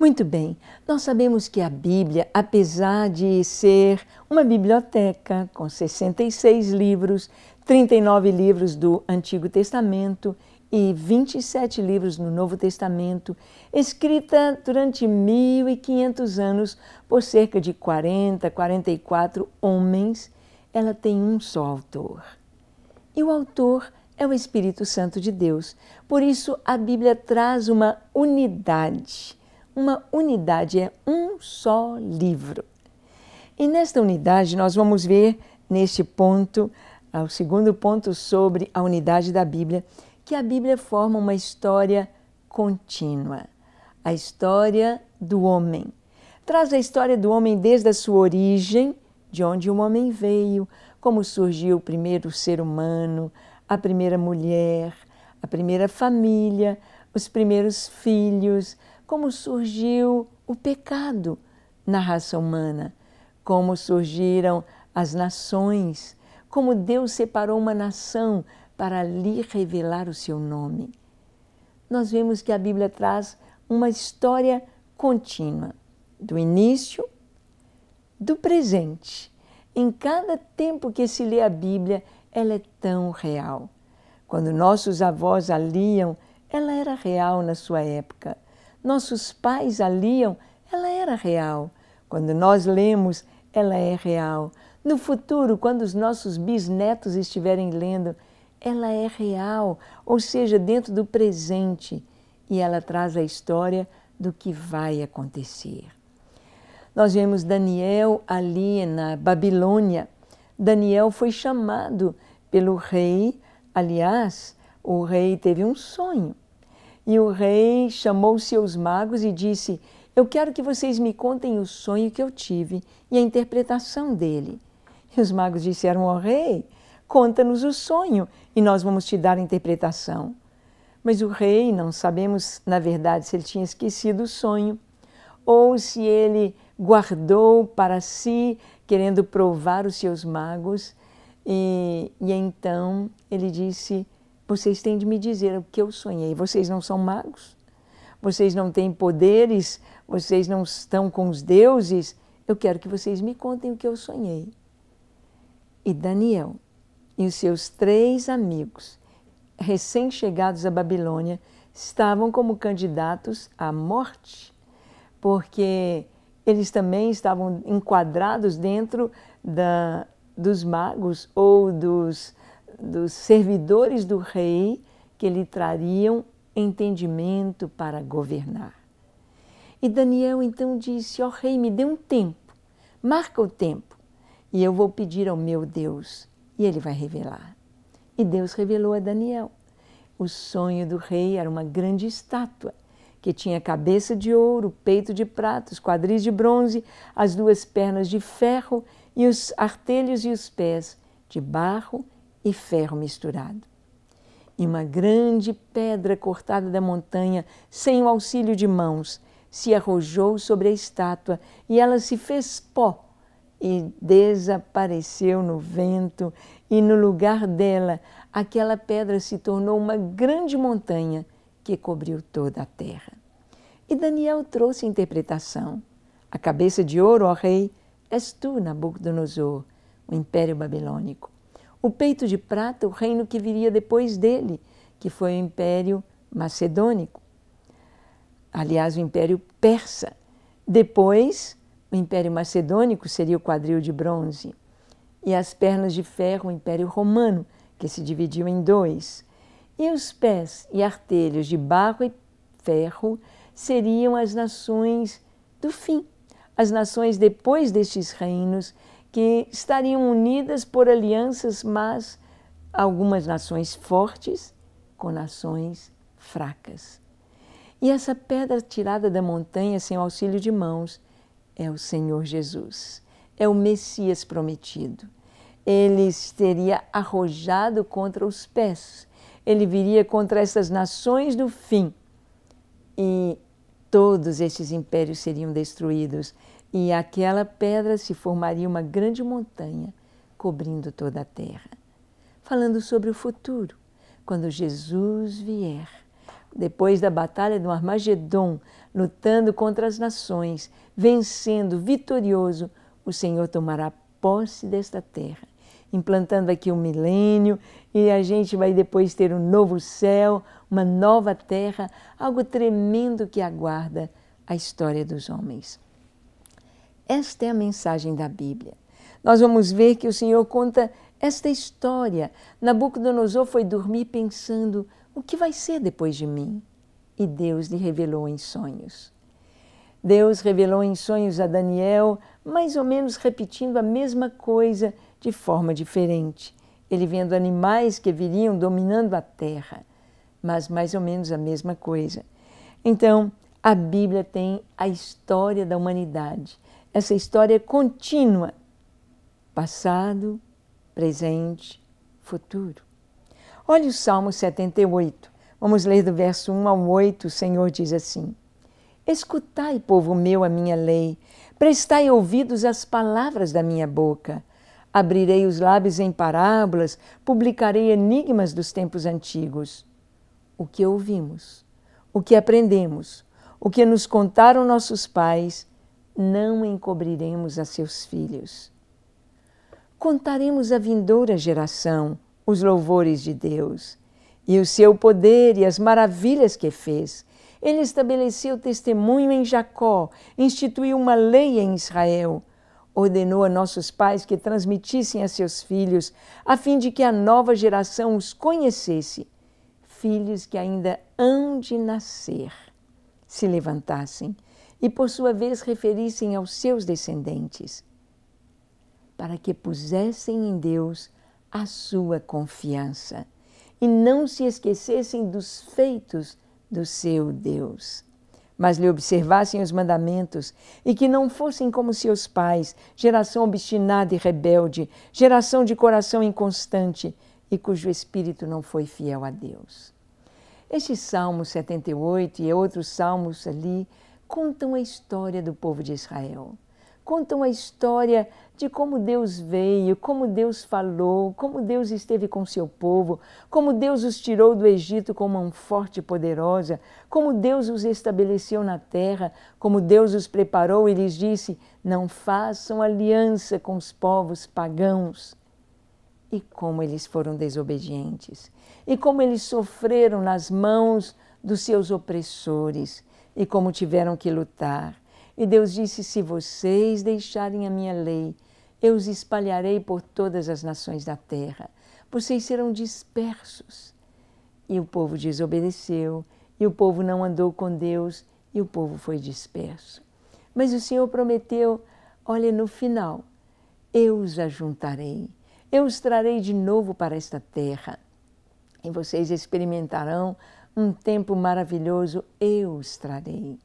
Muito bem, nós sabemos que a Bíblia, apesar de ser uma biblioteca com 66 livros, 39 livros do Antigo Testamento e 27 livros no Novo Testamento, escrita durante 1500 anos por cerca de 40, 44 homens, ela tem um só autor. E o autor é o Espírito Santo de Deus. Por isso a Bíblia traz uma unidade uma unidade, é um só livro. E nesta unidade nós vamos ver, neste ponto, ah, o segundo ponto sobre a unidade da Bíblia, que a Bíblia forma uma história contínua, a história do homem. Traz a história do homem desde a sua origem, de onde o homem veio, como surgiu o primeiro ser humano, a primeira mulher, a primeira família, os primeiros filhos, como surgiu o pecado na raça humana, como surgiram as nações, como Deus separou uma nação para lhe revelar o seu nome. Nós vemos que a Bíblia traz uma história contínua, do início, do presente. Em cada tempo que se lê a Bíblia, ela é tão real. Quando nossos avós a liam, ela era real na sua época nossos pais a liam, ela era real. Quando nós lemos, ela é real. No futuro, quando os nossos bisnetos estiverem lendo, ela é real, ou seja, dentro do presente, e ela traz a história do que vai acontecer. Nós vemos Daniel ali na Babilônia. Daniel foi chamado pelo rei, aliás, o rei teve um sonho e o rei chamou seus magos e disse: Eu quero que vocês me contem o sonho que eu tive e a interpretação dele. E os magos disseram ao rei: Conta-nos o sonho e nós vamos te dar a interpretação. Mas o rei, não sabemos na verdade se ele tinha esquecido o sonho ou se ele guardou para si, querendo provar os seus magos. E, e então ele disse: vocês têm de me dizer o que eu sonhei. Vocês não são magos? Vocês não têm poderes? Vocês não estão com os deuses? Eu quero que vocês me contem o que eu sonhei. E Daniel e os seus três amigos, recém-chegados à Babilônia, estavam como candidatos à morte, porque eles também estavam enquadrados dentro da, dos magos ou dos dos servidores do rei que lhe trariam entendimento para governar. E Daniel então disse: Ó oh, rei, me dê um tempo, marca o tempo, e eu vou pedir ao meu Deus, e ele vai revelar. E Deus revelou a Daniel. O sonho do rei era uma grande estátua que tinha cabeça de ouro, peito de prata, os quadris de bronze, as duas pernas de ferro e os artelhos e os pés de barro e ferro misturado. E uma grande pedra cortada da montanha, sem o auxílio de mãos, se arrojou sobre a estátua e ela se fez pó e desapareceu no vento, e no lugar dela, aquela pedra se tornou uma grande montanha que cobriu toda a terra. E Daniel trouxe a interpretação. A cabeça de ouro, ó rei, és tu, Nabucodonosor, o império babilônico. O peito de prata, o reino que viria depois dele, que foi o Império Macedônico. Aliás, o Império Persa. Depois, o Império Macedônico seria o quadril de bronze. E as pernas de ferro, o Império Romano, que se dividiu em dois. E os pés e artelhos de barro e ferro seriam as nações do fim, as nações depois destes reinos que estariam unidas por alianças, mas algumas nações fortes com nações fracas. E essa pedra tirada da montanha sem auxílio de mãos é o Senhor Jesus, é o Messias prometido. Ele seria arrojado contra os pés, ele viria contra essas nações do fim. E todos estes impérios seriam destruídos e aquela pedra se formaria uma grande montanha cobrindo toda a terra. Falando sobre o futuro, quando Jesus vier, depois da batalha do Armagedon, lutando contra as nações, vencendo vitorioso, o Senhor tomará posse desta terra implantando aqui um milênio, e a gente vai depois ter um novo céu, uma nova terra, algo tremendo que aguarda a história dos homens. Esta é a mensagem da Bíblia. Nós vamos ver que o Senhor conta esta história. Nabucodonosor foi dormir pensando: o que vai ser depois de mim? E Deus lhe revelou em sonhos. Deus revelou em sonhos a Daniel, mais ou menos repetindo a mesma coisa de forma diferente. Ele vendo animais que viriam dominando a terra, mas mais ou menos a mesma coisa. Então, a Bíblia tem a história da humanidade. Essa história é contínua, passado, presente, futuro. Olha o Salmo 78. Vamos ler do verso 1 ao 8. O Senhor diz assim: Escutai, povo meu, a minha lei, prestai ouvidos às palavras da minha boca. Abrirei os lábios em parábolas, publicarei enigmas dos tempos antigos. O que ouvimos, o que aprendemos, o que nos contaram nossos pais, não encobriremos a seus filhos. Contaremos à vindoura geração os louvores de Deus e o seu poder e as maravilhas que fez. Ele estabeleceu testemunho em Jacó, instituiu uma lei em Israel ordenou a nossos pais que transmitissem a seus filhos, a fim de que a nova geração os conhecesse, filhos que ainda hão de nascer, se levantassem e, por sua vez, referissem aos seus descendentes, para que pusessem em Deus a sua confiança e não se esquecessem dos feitos do seu Deus mas lhe observassem os mandamentos, e que não fossem como seus pais, geração obstinada e rebelde, geração de coração inconstante e cujo espírito não foi fiel a Deus. Este Salmo 78 e outros salmos ali contam a história do povo de Israel contam a história de como Deus veio, como Deus falou, como Deus esteve com seu povo, como Deus os tirou do Egito com mão forte e poderosa, como Deus os estabeleceu na terra, como Deus os preparou e lhes disse: Não façam aliança com os povos pagãos. E como eles foram desobedientes, e como eles sofreram nas mãos dos seus opressores, e como tiveram que lutar e Deus disse: Se vocês deixarem a minha lei, eu os espalharei por todas as nações da terra. Vocês serão dispersos. E o povo desobedeceu, e o povo não andou com Deus, e o povo foi disperso. Mas o Senhor prometeu: olha, no final, eu os ajuntarei, eu os trarei de novo para esta terra, e vocês experimentarão um tempo maravilhoso, eu os trarei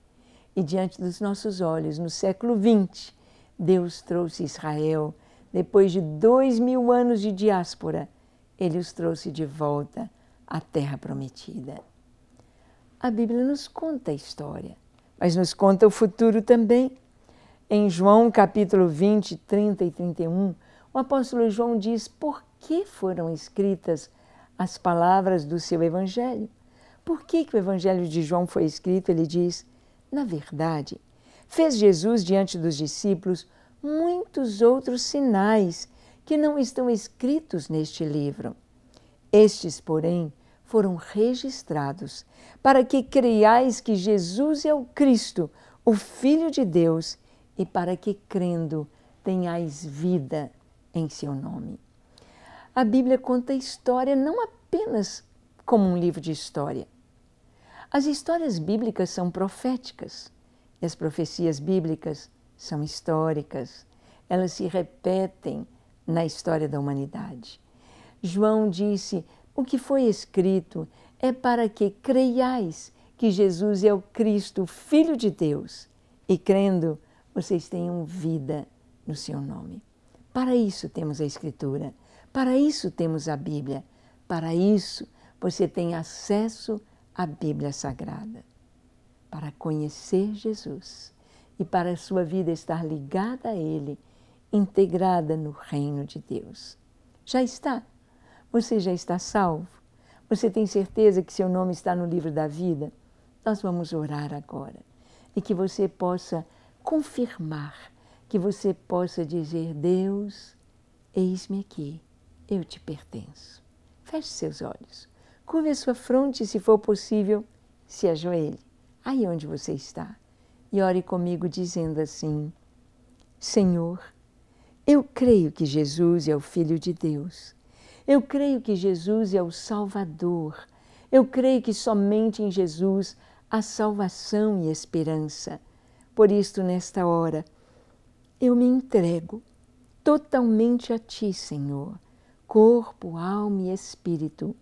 e diante dos nossos olhos. No século XX, Deus trouxe Israel, depois de dois mil anos de diáspora, ele os trouxe de volta à Terra Prometida. A Bíblia nos conta a história, mas nos conta o futuro também. Em João capítulo 20, 30 e 31, o apóstolo João diz por que foram escritas as palavras do seu evangelho. Por que, que o evangelho de João foi escrito? Ele diz: na verdade, fez Jesus diante dos discípulos muitos outros sinais que não estão escritos neste livro. Estes, porém, foram registrados para que creiais que Jesus é o Cristo, o Filho de Deus, e para que, crendo, tenhais vida em seu nome. A Bíblia conta a história não apenas como um livro de história, as histórias bíblicas são proféticas e as profecias bíblicas são históricas. Elas se repetem na história da humanidade. João disse: O que foi escrito é para que creiais que Jesus é o Cristo, Filho de Deus, e crendo, vocês tenham vida no seu nome. Para isso temos a Escritura, para isso temos a Bíblia, para isso você tem acesso a a Bíblia Sagrada, para conhecer Jesus e para a sua vida estar ligada a Ele, integrada no reino de Deus. Já está. Você já está salvo. Você tem certeza que seu nome está no livro da vida? Nós vamos orar agora e que você possa confirmar, que você possa dizer: Deus, eis-me aqui, eu te pertenço. Feche seus olhos curve a sua fronte, se for possível, se ajoelhe, aí onde você está, e ore comigo dizendo assim: Senhor, eu creio que Jesus é o Filho de Deus. Eu creio que Jesus é o Salvador. Eu creio que somente em Jesus há salvação e esperança. Por isto, nesta hora, eu me entrego totalmente a Ti, Senhor, corpo, alma e espírito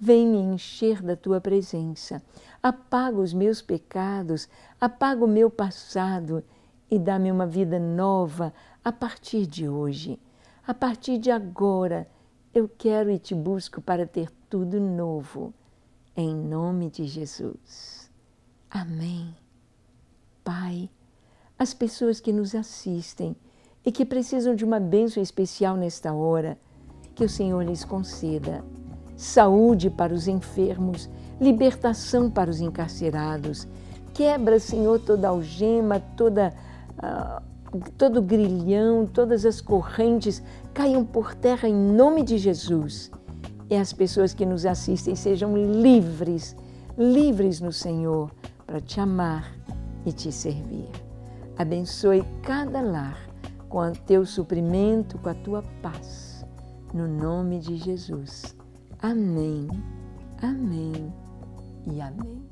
Vem me encher da tua presença. Apaga os meus pecados, apaga o meu passado e dá-me uma vida nova a partir de hoje. A partir de agora, eu quero e te busco para ter tudo novo. Em nome de Jesus. Amém. Pai, as pessoas que nos assistem e que precisam de uma bênção especial nesta hora, que o Senhor lhes conceda saúde para os enfermos, libertação para os encarcerados. Quebra, Senhor, toda algema, toda, uh, todo grilhão, todas as correntes caiam por terra em nome de Jesus. E as pessoas que nos assistem sejam livres, livres no Senhor, para te amar e te servir. Abençoe cada lar com o teu suprimento, com a tua paz. No nome de Jesus. Amém, amém e amém.